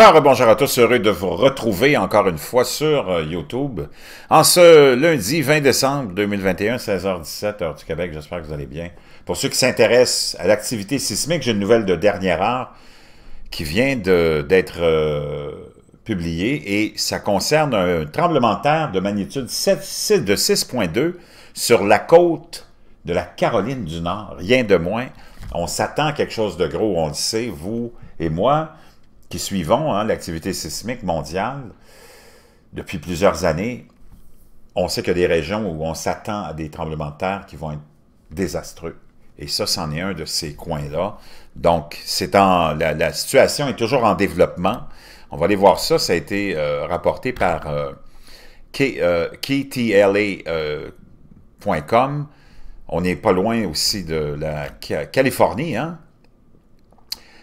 Alors, bonjour à tous, heureux de vous retrouver encore une fois sur euh, YouTube. En ce lundi 20 décembre 2021, 16h17, heure du Québec, j'espère que vous allez bien. Pour ceux qui s'intéressent à l'activité sismique, j'ai une nouvelle de dernière heure qui vient d'être euh, publiée et ça concerne un tremblement de terre de magnitude de 6.2 sur la côte de la Caroline du Nord, rien de moins. On s'attend à quelque chose de gros, on le sait, vous et moi qui suivons hein, l'activité sismique mondiale depuis plusieurs années, on sait qu'il y a des régions où on s'attend à des tremblements de terre qui vont être désastreux. Et ça, c'en est un de ces coins-là. Donc, c'est en, la, situation est toujours en développement. On va aller voir ça. Ça a été euh, rapporté par euh, KTLA.com. Euh, on n'est pas loin aussi de la Californie, hein?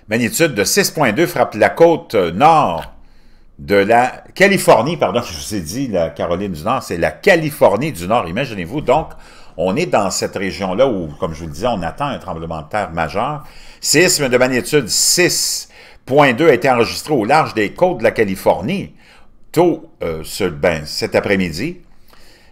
magnitude de 6,2 frappe la côte euh, nord de la Californie, pardon, je vous ai dit la Caroline du Nord, c'est la Californie du Nord, imaginez-vous. Donc, on est dans cette région-là où, comme je vous le disais, on attend un tremblement de terre majeur. Sisme de magnitude 6.2 a été enregistré au large des côtes de la Californie tôt euh, ce, ben, cet après-midi.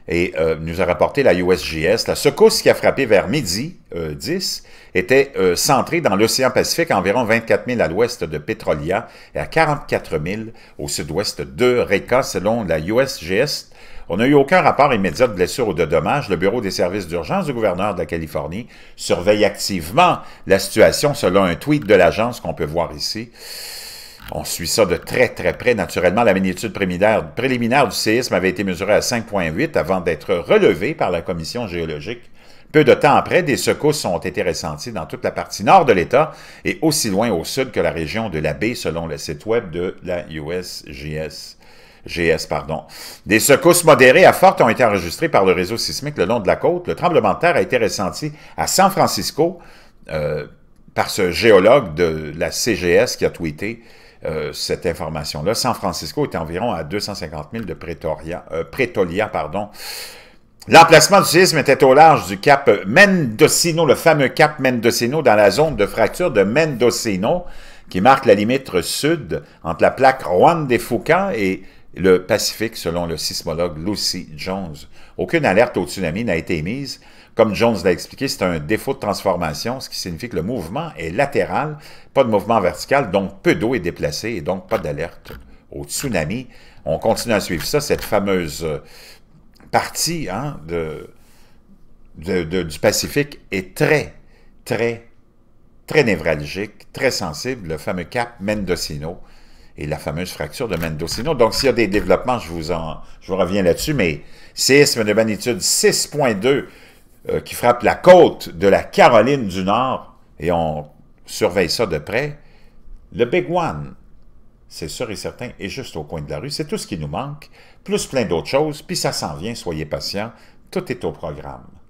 Et euh, nous a rapporté la USGS, la secousse qui a frappé vers midi 10 euh, était euh, centrée dans l'océan Pacifique, environ 24 000 à l'ouest de Petrolia et à 44 000 au sud-ouest de Reka, selon la USGS. On n'a eu aucun rapport immédiat de blessure ou de dommages. Le Bureau des services d'urgence du gouverneur de la Californie surveille activement la situation selon un tweet de l'agence qu'on peut voir ici. On suit ça de très très près. Naturellement, la magnitude préliminaire, du séisme avait été mesurée à 5,8 avant d'être relevée par la commission géologique. Peu de temps après, des secousses ont été ressenties dans toute la partie nord de l'État et aussi loin au sud que la région de la baie, selon le site web de la USGS. Des secousses modérées à fortes ont été enregistrées par le réseau sismique le long de la côte. Le tremblement de terre a été ressenti à San Francisco euh, par ce géologue de la CGS qui a tweeté euh, cette information-là. San Francisco est environ à 250 000 de euh, Pretoria, Pardon. L'emplacement du séisme était au large du cap Mendocino, le fameux cap Mendocino, dans la zone de fracture de Mendocino, qui marque la limite sud entre la plaque Juan de Fuca et le Pacifique, selon le sismologue Lucy Jones. Aucune alerte au tsunami n'a été émise. Comme Jones l'a expliqué, c'est un défaut de transformation, ce qui signifie que le mouvement est latéral, pas de mouvement vertical, donc peu d'eau est déplacée et donc pas d'alerte au tsunami. On continue à suivre ça, cette fameuse euh, partie hein, du Pacifique est très, très, très névralgique, très sensible, le fameux cap Mendocino, et la fameuse fracture de Mendocino. Donc, s'il y a des développements, je vous, en, je reviens là-dessus, mais séisme de magnitude 6.2 euh, qui frappe la côte de la Caroline du Nord, et on surveille ça de près. Le Big One, c'est sûr et certain, est juste au coin de la rue. C'est tout ce qui nous manque, plus plein d'autres choses, puis ça s'en vient, soyez patients. Tout est au programme.